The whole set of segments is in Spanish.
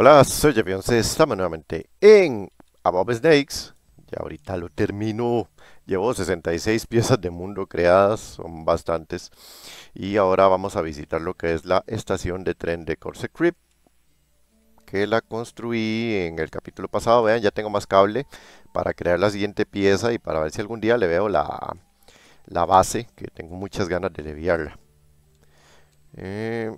Hola, soy Jeff estamos nuevamente en Above Snakes. Ya ahorita lo termino. Llevo 66 piezas de mundo creadas, son bastantes. Y ahora vamos a visitar lo que es la estación de tren de Corset Creep. Que la construí en el capítulo pasado. Vean, ya tengo más cable para crear la siguiente pieza y para ver si algún día le veo la, la base, que tengo muchas ganas de desviarla eh,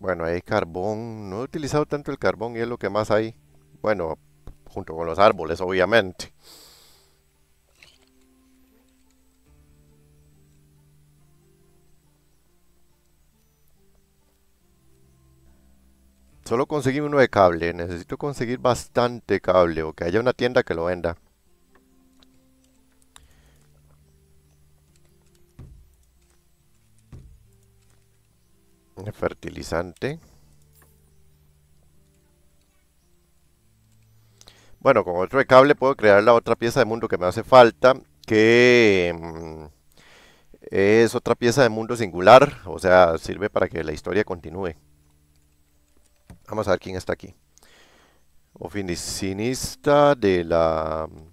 bueno, hay carbón. No he utilizado tanto el carbón y es lo que más hay. Bueno, junto con los árboles, obviamente. Solo conseguí uno de cable. Necesito conseguir bastante cable o que haya una tienda que lo venda. fertilizante. Bueno, con otro cable puedo crear la otra pieza de mundo que me hace falta, que mm, es otra pieza de mundo singular, o sea, sirve para que la historia continúe. Vamos a ver quién está aquí. Oficinista de la... Mm,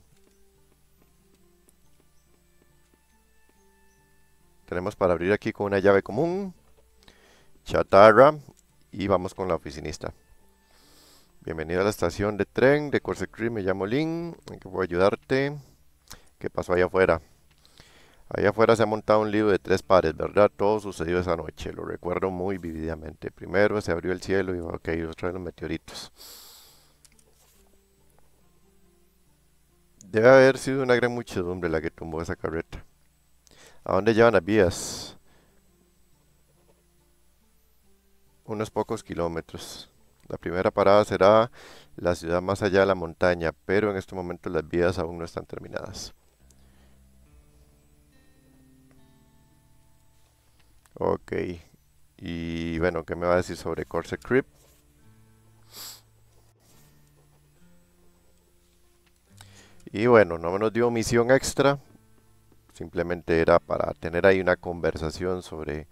tenemos para abrir aquí con una llave común chatarra y vamos con la oficinista. bienvenido a la estación de tren de Corsair Creek, me llamo Lin, ¿en qué puedo ayudarte? ¿Qué pasó allá afuera? Allá afuera se ha montado un lío de tres pares, ¿verdad? Todo sucedió esa noche, lo recuerdo muy vividamente. Primero se abrió el cielo y ok, otra vez los meteoritos. Debe haber sido una gran muchedumbre la que tumbó esa carreta. ¿A dónde llevan las vías? unos pocos kilómetros. La primera parada será la ciudad más allá de la montaña, pero en este momento las vías aún no están terminadas. Ok, y bueno, ¿qué me va a decir sobre Corset Creep? Y bueno, no nos dio misión extra, simplemente era para tener ahí una conversación sobre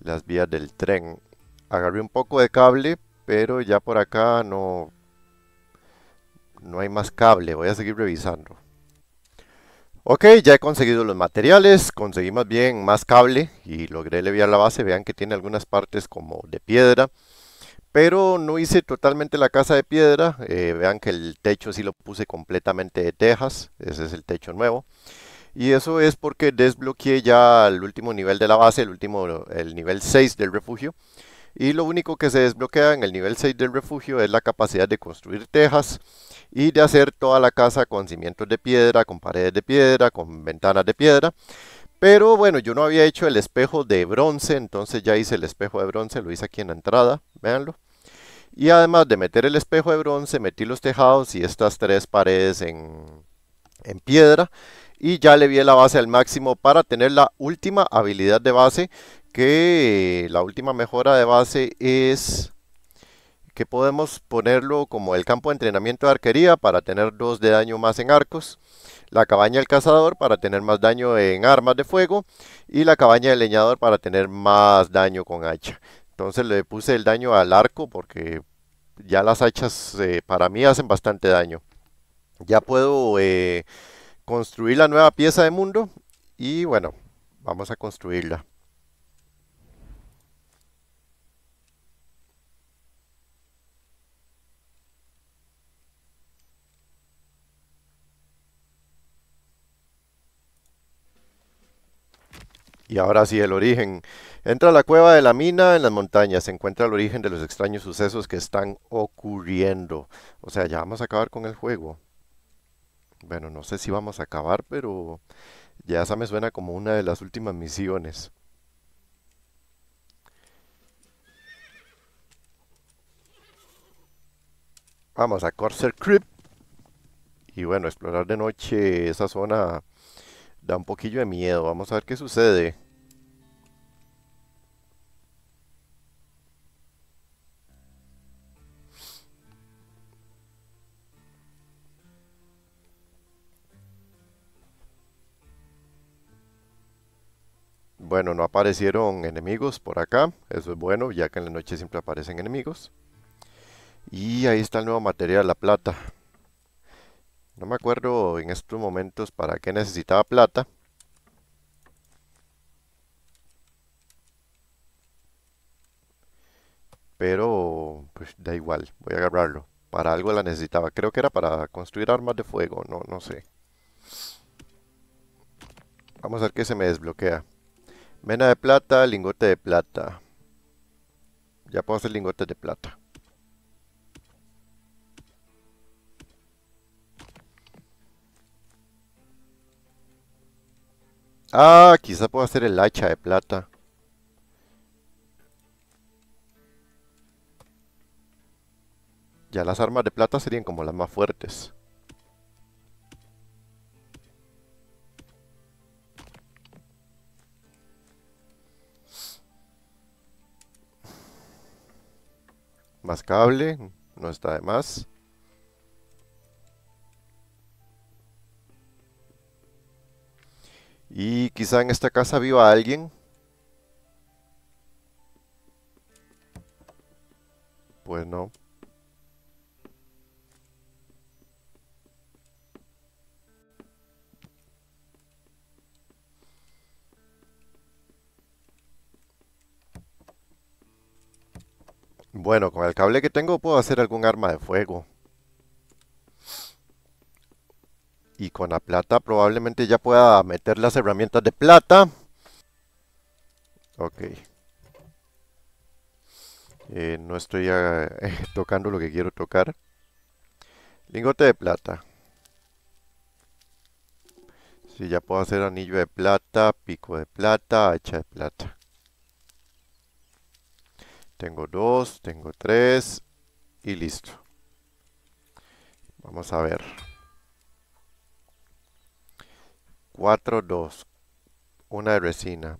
las vías del tren agarré un poco de cable, pero ya por acá no, no hay más cable. Voy a seguir revisando. Ok, ya he conseguido los materiales, conseguí más bien más cable y logré leviar la base. Vean que tiene algunas partes como de piedra, pero no hice totalmente la casa de piedra. Eh, vean que el techo sí lo puse completamente de tejas, ese es el techo nuevo. Y eso es porque desbloqueé ya el último nivel de la base, el último, el nivel 6 del refugio y lo único que se desbloquea en el nivel 6 del refugio es la capacidad de construir tejas y de hacer toda la casa con cimientos de piedra, con paredes de piedra, con ventanas de piedra. Pero bueno, yo no había hecho el espejo de bronce, entonces ya hice el espejo de bronce, lo hice aquí en la entrada, véanlo. Y además de meter el espejo de bronce, metí los tejados y estas tres paredes en, en piedra y ya le vi la base al máximo para tener la última habilidad de base que la última mejora de base es que podemos ponerlo como el campo de entrenamiento de arquería para tener dos de daño más en arcos, la cabaña del cazador para tener más daño en armas de fuego y la cabaña del leñador para tener más daño con hacha. Entonces le puse el daño al arco porque ya las hachas eh, para mí hacen bastante daño. Ya puedo eh, construir la nueva pieza de mundo y bueno, vamos a construirla. Y ahora sí, el origen. Entra a la cueva de la mina en las montañas, se encuentra el origen de los extraños sucesos que están ocurriendo. O sea, ya vamos a acabar con el juego. Bueno, no sé si vamos a acabar, pero ya esa me suena como una de las últimas misiones. Vamos a Corsair Crypt. Y bueno, explorar de noche esa zona Da un poquillo de miedo. Vamos a ver qué sucede. Bueno, no aparecieron enemigos por acá. Eso es bueno, ya que en la noche siempre aparecen enemigos. Y ahí está el nuevo material, la plata. No me acuerdo en estos momentos para qué necesitaba plata. Pero pues da igual, voy a agarrarlo. Para algo la necesitaba. Creo que era para construir armas de fuego, no, no sé. Vamos a ver qué se me desbloquea. Mena de plata, lingote de plata. Ya puedo hacer lingotes de plata. Ah, quizá pueda hacer el hacha de plata. Ya las armas de plata serían como las más fuertes. Más cable, no está de más. Y quizá en esta casa viva alguien. Pues no. Bueno, con el cable que tengo puedo hacer algún arma de fuego. y con la plata probablemente ya pueda meter las herramientas de plata. Ok. Eh, no estoy eh, tocando lo que quiero tocar. Lingote de plata. Sí, ya puedo hacer anillo de plata, pico de plata, hacha de plata. Tengo dos, tengo tres y listo. Vamos a ver. 4-2. Una de resina.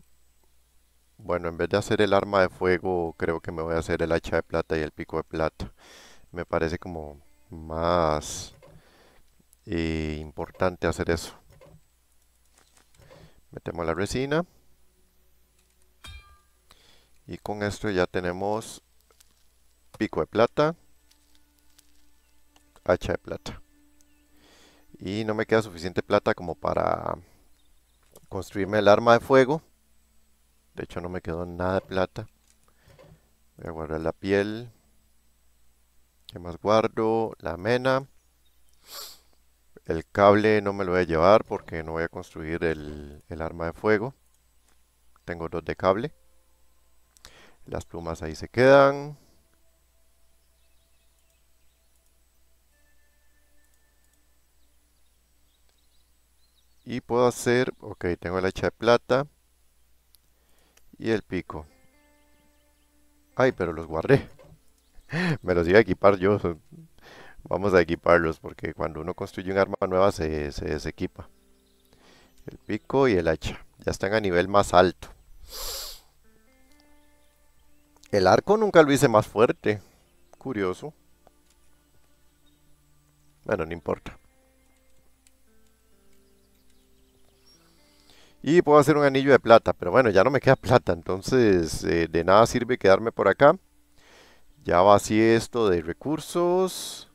Bueno, en vez de hacer el arma de fuego, creo que me voy a hacer el hacha de plata y el pico de plata. Me parece como más eh, importante hacer eso. Metemos la resina. Y con esto ya tenemos pico de plata, hacha de plata. Y no me queda suficiente plata como para construirme el arma de fuego. De hecho no me quedó nada de plata. Voy a guardar la piel. ¿Qué más guardo? La mena. El cable no me lo voy a llevar porque no voy a construir el, el arma de fuego. Tengo dos de cable. Las plumas ahí se quedan. y puedo hacer, ok, tengo el hacha de plata y el pico. Ay, pero los guardé. Me los iba a equipar yo. Vamos a equiparlos porque cuando uno construye un arma nueva se, se desequipa. El pico y el hacha. Ya están a nivel más alto. El arco nunca lo hice más fuerte. Curioso. Bueno, no importa. Y puedo hacer un anillo de plata, pero bueno, ya no me queda plata, entonces eh, de nada sirve quedarme por acá. Ya así esto de recursos.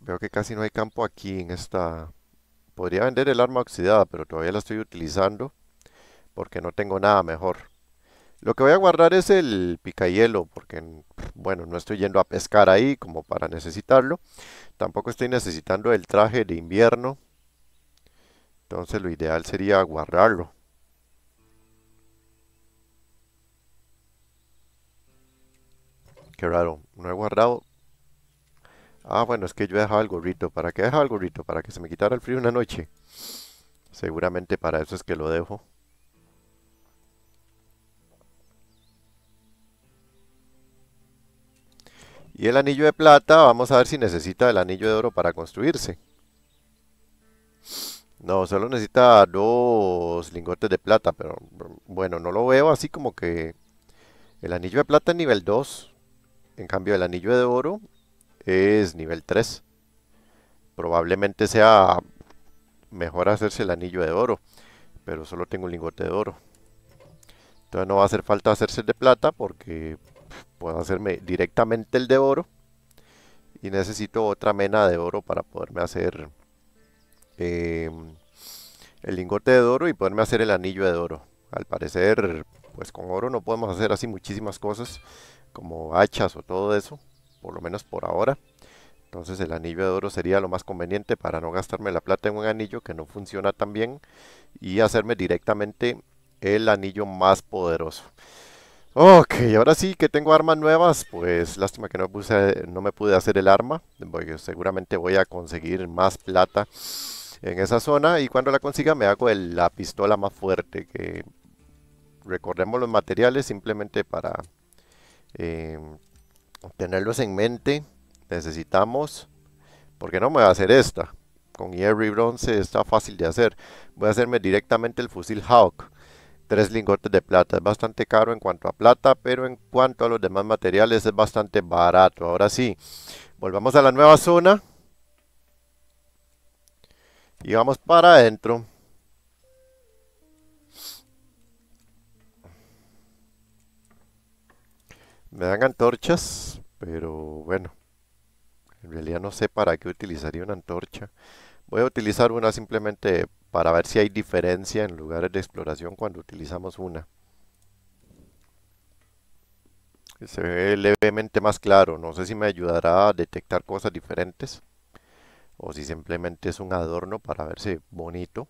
Veo que casi no hay campo aquí en esta... Podría vender el arma oxidada, pero todavía la estoy utilizando porque no tengo nada mejor. Lo que voy a guardar es el picahielo, porque bueno, no estoy yendo a pescar ahí como para necesitarlo. Tampoco estoy necesitando el traje de invierno, entonces lo ideal sería guardarlo. Qué raro, no he guardado. Ah, bueno, es que yo he dejado el gorrito. ¿Para qué he dejado el gorrito? Para que se me quitara el frío una noche. Seguramente para eso es que lo dejo. Y el anillo de plata, vamos a ver si necesita el anillo de oro para construirse. No, solo necesita dos lingotes de plata, pero bueno, no lo veo así como que... El anillo de plata es nivel 2, en cambio el anillo de oro es nivel 3. Probablemente sea mejor hacerse el anillo de oro, pero solo tengo un lingote de oro. Entonces no va a hacer falta hacerse el de plata porque puedo hacerme directamente el de oro. Y necesito otra mena de oro para poderme hacer Em, el lingote de oro y poderme hacer el anillo de oro. Al parecer, pues con oro no podemos hacer así muchísimas cosas, como hachas o todo eso, por lo menos por ahora. Entonces el anillo de oro sería lo más conveniente para no gastarme la plata en un anillo que no funciona tan bien y hacerme directamente el anillo más poderoso. Ok, ahora sí que tengo armas nuevas, pues lástima que no, puse, no me pude hacer el arma, porque seguramente voy a conseguir más plata en esa zona y cuando la consiga me hago la pistola más fuerte que recordemos los materiales simplemente para eh, tenerlos en mente necesitamos porque no me voy a hacer esta con hierro y bronce está fácil de hacer voy a hacerme directamente el fusil Hawk tres lingotes de plata es bastante caro en cuanto a plata pero en cuanto a los demás materiales es bastante barato ahora sí volvamos a la nueva zona y vamos para adentro. Me dan antorchas, pero bueno. En realidad no sé para qué utilizaría una antorcha. Voy a utilizar una simplemente para ver si hay diferencia en lugares de exploración cuando utilizamos una. Se ve levemente más claro. No sé si me ayudará a detectar cosas diferentes o si simplemente es un adorno para verse bonito.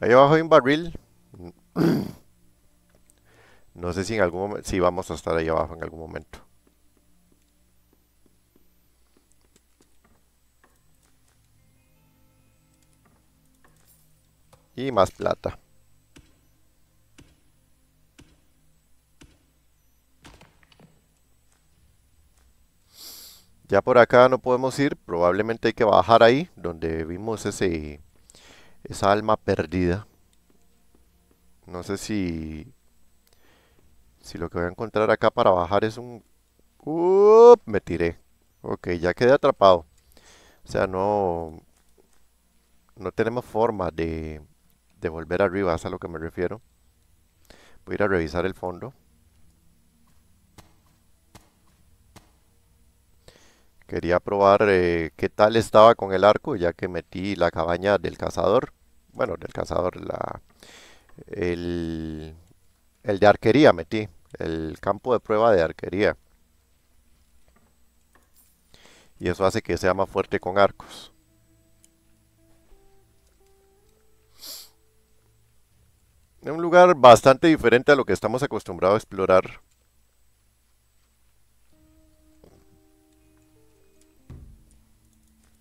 Ahí abajo hay un barril. No sé si en algún momento, si vamos a estar ahí abajo en algún momento. Y más plata. Ya por acá no podemos ir, probablemente hay que bajar ahí, donde vimos ese esa alma perdida. No sé si si lo que voy a encontrar acá para bajar es un... me tiré. Ok, ya quedé atrapado. O sea, no... No tenemos forma de, de volver arriba, es a lo que me refiero. Voy a ir a revisar el fondo. Quería probar eh, qué tal estaba con el arco, ya que metí la cabaña del cazador. Bueno, del cazador, la, el, el de arquería metí, el campo de prueba de arquería. Y eso hace que sea más fuerte con arcos. un lugar bastante diferente a lo que estamos acostumbrados a explorar.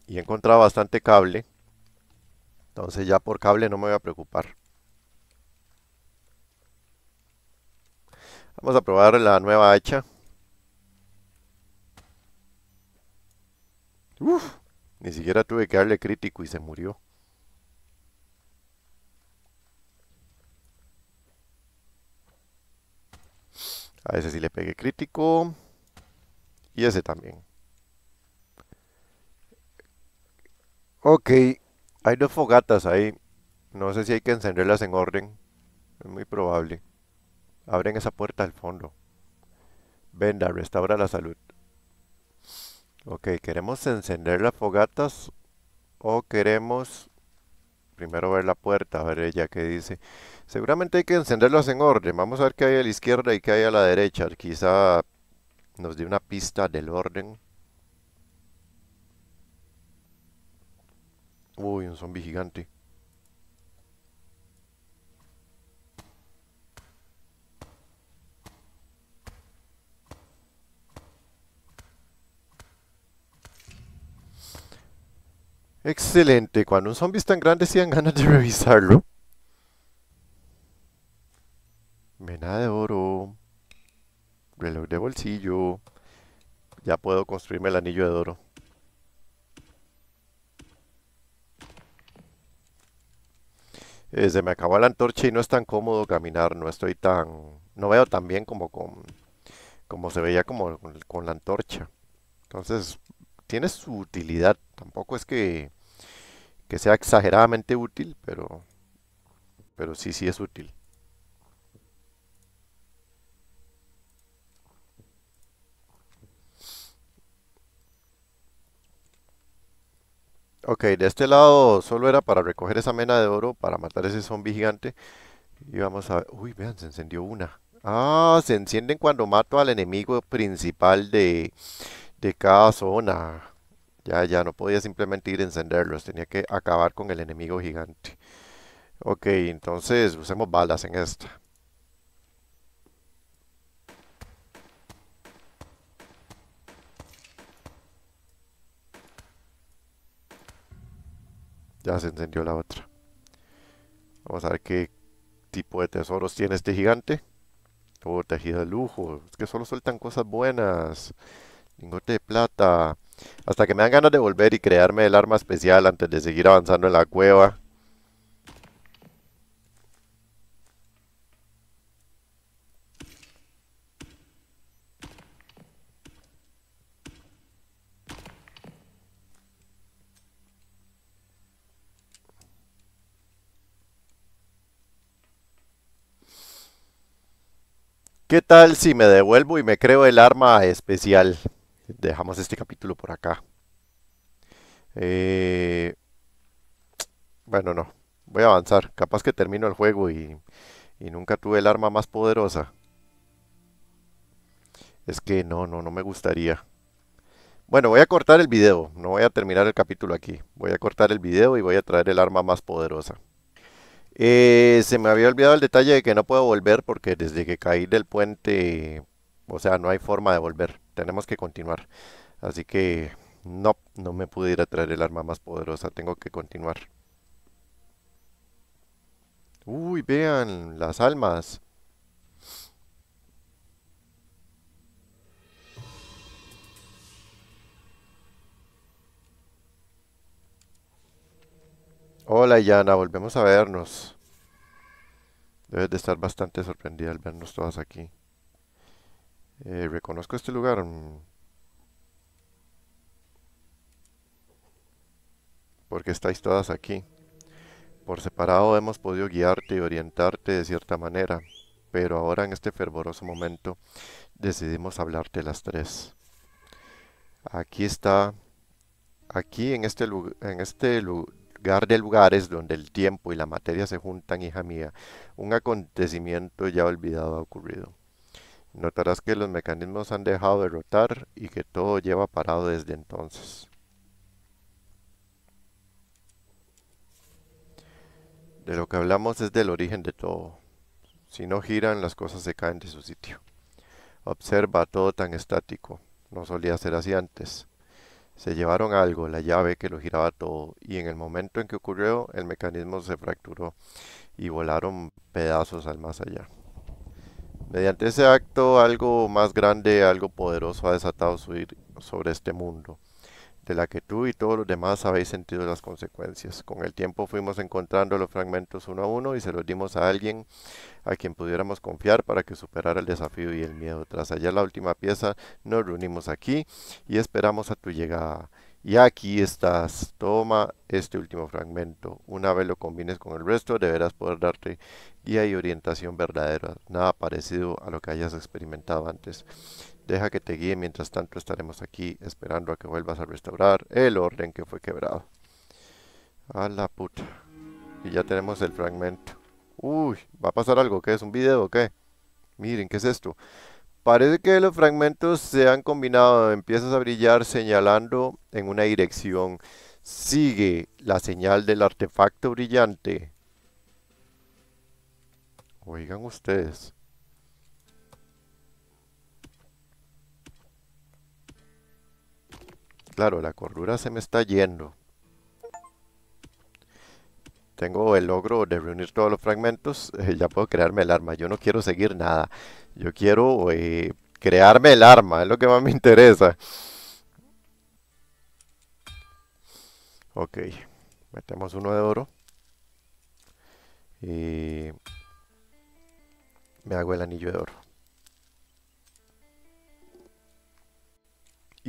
y he encontrado bastante cable. Entonces ya por cable no me voy a preocupar. Vamos a probar la nueva hacha. ni siquiera tuve que darle crítico y se murió. A ese sí le pegué crítico. Y ese también. Ok, hay dos fogatas ahí. No sé si hay que encenderlas en orden. Es muy probable. Abren esa puerta al fondo. Venda, restaura la salud. Ok, queremos encender las fogatas o queremos primero ver la puerta, a ver ella qué dice. Seguramente hay que encenderlas en orden. Vamos a ver qué hay a la izquierda y qué hay a la derecha. Quizá nos dé una pista del orden. Uy, un zombie gigante. Excelente. Cuando un zombie es tan grande, si dan ganas de revisarlo. Mena de oro. Reloj de bolsillo. Ya puedo construirme el anillo de oro. Desde eh, me acabó la antorcha y no es tan cómodo caminar, no estoy tan... No veo tan bien como, con, como se veía como con la antorcha. Entonces, tiene su utilidad. Tampoco es que, que sea exageradamente útil, pero, pero sí, sí es útil. Ok, de este lado solo era para recoger esa mena de oro, para matar ese zombie gigante. Y vamos a ver... Uy, vean, se encendió una. Ah, se encienden cuando mato al enemigo principal de, de cada zona. Ya, ya, no podía simplemente ir a encenderlos, tenía que acabar con el enemigo gigante. Ok, entonces usemos balas en esta. Ya se encendió la otra. Vamos a ver qué tipo de tesoros tiene este gigante. Oh, tejido de lujo. Es que solo sueltan cosas buenas. Lingote de plata. Hasta que me dan ganas de volver y crearme el arma especial antes de seguir avanzando en la cueva. ¿Qué tal si me devuelvo y me creo el arma especial? Dejamos este capítulo por acá. Eh, bueno, no. Voy a avanzar. Capaz que termino el juego y, y nunca tuve el arma más poderosa. Es que no, no, no me gustaría. Bueno, voy a cortar el video. No voy a terminar el capítulo aquí. Voy a cortar el video y voy a traer el arma más poderosa. Eh, se me había olvidado el detalle de que no puedo volver porque desde que caí del puente, o sea, no hay forma de volver. Tenemos que continuar. Así que no, no me pudiera ir a traer el arma más poderosa. Tengo que continuar. Uy, vean las almas. Hola Yana, volvemos a vernos. Debes de estar bastante sorprendida al vernos todas aquí. Eh, reconozco este lugar. Mm. Porque estáis todas aquí. Por separado hemos podido guiarte y orientarte de cierta manera, pero ahora en este fervoroso momento decidimos hablarte las tres. Aquí está, aquí en este, en este lugar de lugares donde el tiempo y la materia se juntan, hija mía, un acontecimiento ya olvidado ha ocurrido. Notarás que los mecanismos han dejado de rotar y que todo lleva parado desde entonces. De lo que hablamos es del origen de todo. Si no giran, las cosas se caen de su sitio. Observa todo tan estático. No solía ser así antes. Se llevaron algo, la llave que lo giraba todo, y en el momento en que ocurrió, el mecanismo se fracturó y volaron pedazos al más allá. Mediante ese acto, algo más grande, algo poderoso ha desatado su ir sobre este mundo de la que tú y todos los demás habéis sentido las consecuencias. Con el tiempo fuimos encontrando los fragmentos uno a uno y se los dimos a alguien a quien pudiéramos confiar para que superara el desafío y el miedo. Tras hallar la última pieza, nos reunimos aquí y esperamos a tu llegada. Y aquí estás, toma este último fragmento. Una vez lo combines con el resto, deberás poder darte guía y orientación verdadera, nada parecido a lo que hayas experimentado antes. Deja que te guíe, mientras tanto estaremos aquí esperando a que vuelvas a restaurar el orden que fue quebrado. A la puta. Y ya tenemos el fragmento. Uy, va a pasar algo, ¿qué es? ¿Un video o qué? Miren, ¿qué es esto? Parece que los fragmentos se han combinado, empiezas a brillar señalando en una dirección. Sigue la señal del artefacto brillante. Oigan ustedes. Claro, la cordura se me está yendo. Tengo el logro de reunir todos los fragmentos. Eh, ya puedo crearme el arma. Yo no quiero seguir nada. Yo quiero eh, crearme el arma. Es lo que más me interesa. Ok. Metemos uno de oro. Y me hago el anillo de oro.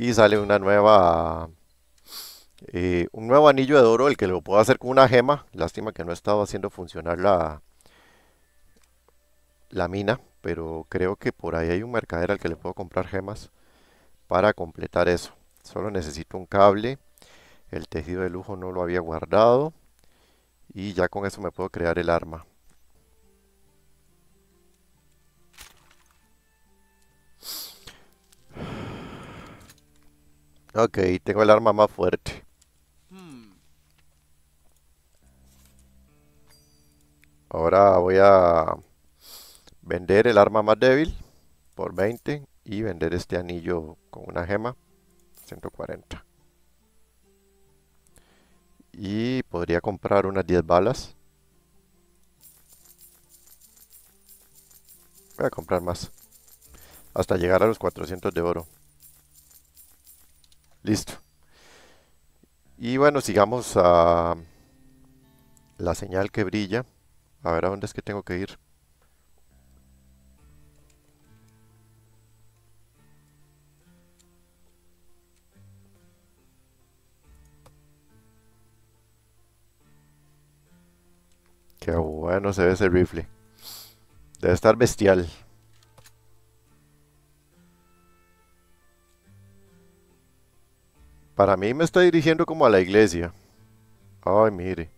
y sale una nueva eh, un nuevo anillo de oro el que lo puedo hacer con una gema lástima que no he estado haciendo funcionar la la mina pero creo que por ahí hay un mercader al que le puedo comprar gemas para completar eso solo necesito un cable el tejido de lujo no lo había guardado y ya con eso me puedo crear el arma Ok, tengo el arma más fuerte. Ahora voy a vender el arma más débil por 20 y vender este anillo con una gema 140. Y podría comprar unas 10 balas. Voy a comprar más. Hasta llegar a los 400 de oro. Listo. Y bueno, sigamos a la señal que brilla. A ver a dónde es que tengo que ir. Qué bueno se ve ese rifle. Debe estar bestial. Para mí me está dirigiendo como a la iglesia. Ay, mire.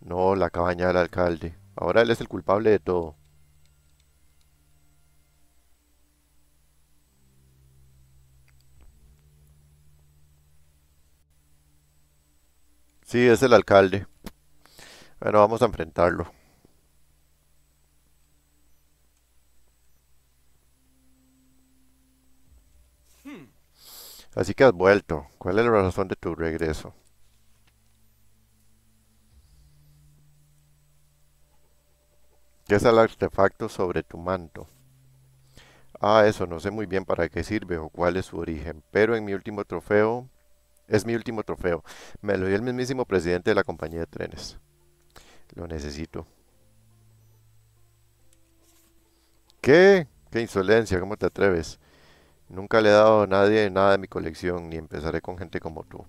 No, la cabaña del alcalde. Ahora él es el culpable de todo. Sí, es el alcalde. Bueno, vamos a enfrentarlo. Así que has vuelto. ¿Cuál es la razón de tu regreso? ¿Qué es el artefacto sobre tu manto? Ah, eso, no sé muy bien para qué sirve o cuál es su origen, pero en mi último trofeo, es mi último trofeo, me lo dio el mismísimo presidente de la compañía de trenes. Lo necesito. ¿Qué? ¿Qué insolencia? ¿Cómo te atreves? Nunca le he dado a nadie nada de mi colección, ni empezaré con gente como tú.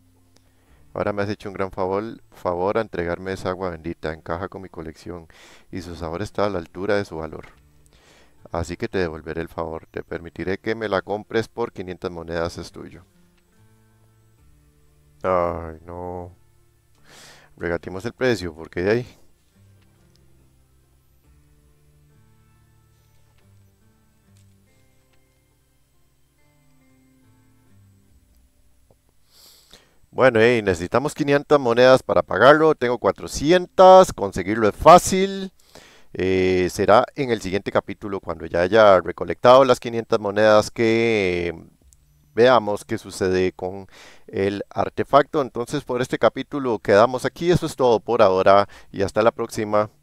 Ahora me has hecho un gran favor, favor a entregarme esa agua bendita, encaja con mi colección, y su sabor está a la altura de su valor. Así que te devolveré el favor, te permitiré que me la compres por 500 monedas, es tuyo. Ay, no. Regatimos el precio, porque de ahí... Bueno, necesitamos 500 monedas para pagarlo. Tengo 400. Conseguirlo es fácil. Eh, será en el siguiente capítulo cuando ya haya recolectado las 500 monedas que veamos qué sucede con el artefacto. Entonces por este capítulo quedamos aquí. Eso es todo por ahora y hasta la próxima.